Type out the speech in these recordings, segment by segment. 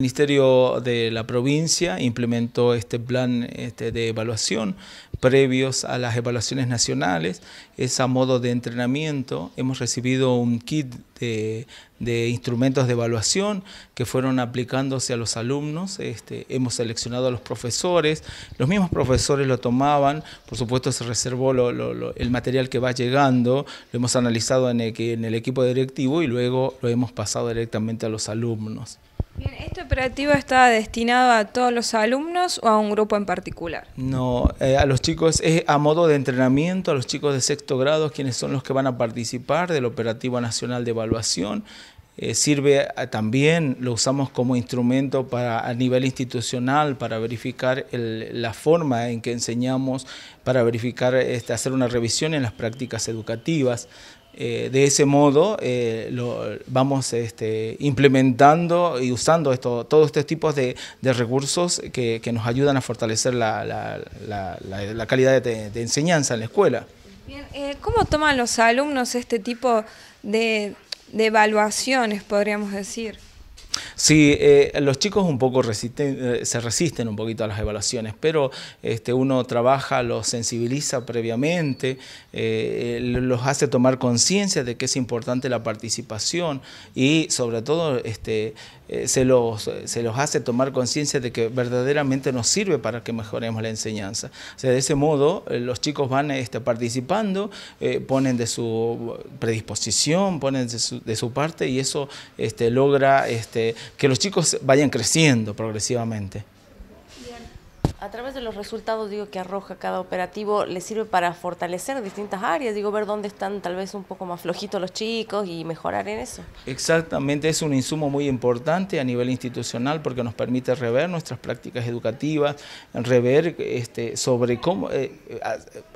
El Ministerio de la Provincia implementó este plan este, de evaluación previos a las evaluaciones nacionales. Es a modo de entrenamiento. Hemos recibido un kit de, instrumentos de evaluación que fueron aplicándose a los alumnos. Este, hemos seleccionado a los profesores. Los mismos profesores lo tomaban. Por supuesto, se reservó el material que va llegando. Lo hemos analizado en el equipo directivo y luego lo hemos pasado directamente a los alumnos. ¿Este operativo está destinado a todos los alumnos o a un grupo en particular? No, eh, a los chicos es a modo de entrenamiento, a los chicos de sexto grado, quienes son los que van a participar del Operativo Nacional de Evaluación. Eh, sirve ah, también, lo usamos como instrumento para, a nivel institucional para verificar la forma en que enseñamos, para verificar, este, hacer una revisión en las prácticas educativas. Eh, de ese modo eh, vamos este, implementando y usando todos estos tipos de, de recursos que, nos ayudan a fortalecer la, la, la, calidad de, enseñanza en la escuela. Bien, eh, ¿Cómo toman los alumnos este tipo de evaluaciones, podríamos decir? Sí, eh, los chicos un poco resisten, eh, se resisten un poquito a las evaluaciones, pero este, uno trabaja, los sensibiliza previamente, eh, los hace tomar conciencia de que es importante la participación y sobre todo este, se, los, se los hace tomar conciencia de que verdaderamente nos sirve para que mejoremos la enseñanza. de ese modo los chicos van este, participando, ponen de su predisposición, ponen de su, de su, parte y eso este, logra... Este, que los chicos vayan creciendo progresivamente a través de los resultados digo que arroja cada operativo le sirve para fortalecer distintas áreas, digo ver dónde están tal vez un poco más flojitos los chicos y mejorar en eso. Exactamente, es un insumo muy importante a nivel institucional porque nos permite rever nuestras prácticas educativas, rever este, sobre cómo eh,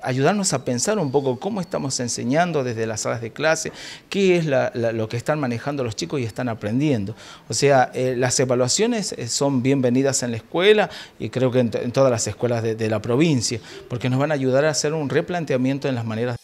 ayudarnos a pensar un poco cómo estamos enseñando desde las salas de clase, qué es lo que están manejando los chicos y están aprendiendo. O sea, eh, las evaluaciones eh, son bienvenidas en la escuela y creo que todas las escuelas de, la provincia, porque nos van a ayudar a hacer un replanteamiento en las maneras.